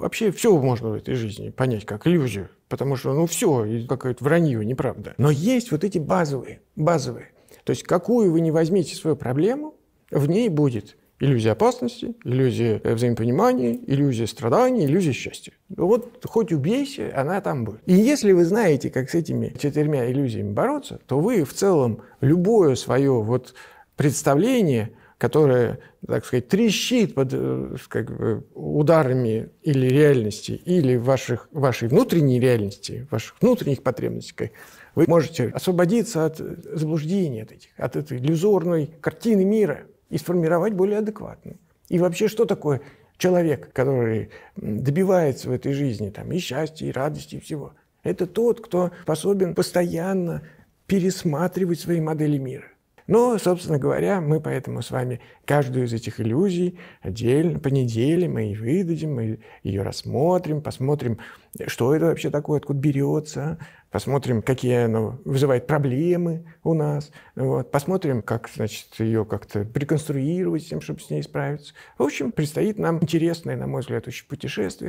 Вообще все можно в этой жизни понять как иллюзию, потому что ну все, какое-то вранье, неправда. Но есть вот эти базовые, базовые. То есть какую вы не возьмите свою проблему, в ней будет иллюзия опасности, иллюзия э, взаимопонимания, иллюзия страдания, иллюзия счастья. Вот хоть убейся, она там будет. И если вы знаете, как с этими четырьмя иллюзиями бороться, то вы в целом любое свое вот представление – которая, так сказать, трещит под э, как бы, ударами или реальности, или ваших, вашей внутренней реальности, ваших внутренних потребностей, вы можете освободиться от э, заблуждений, от, этих, от этой иллюзорной картины мира и сформировать более адекватную. И вообще, что такое человек, который добивается в этой жизни там, и счастья, и радости, и всего? Это тот, кто способен постоянно пересматривать свои модели мира – ну, собственно говоря, мы поэтому с вами каждую из этих иллюзий отдельно, по неделе мы и выдадим, мы ее рассмотрим, посмотрим, что это вообще такое, откуда берется, посмотрим, какие она вызывает проблемы у нас, вот, посмотрим, как, значит, ее как-то приконструировать тем, чтобы с ней справиться. В общем, предстоит нам интересное, на мой взгляд, очень путешествие.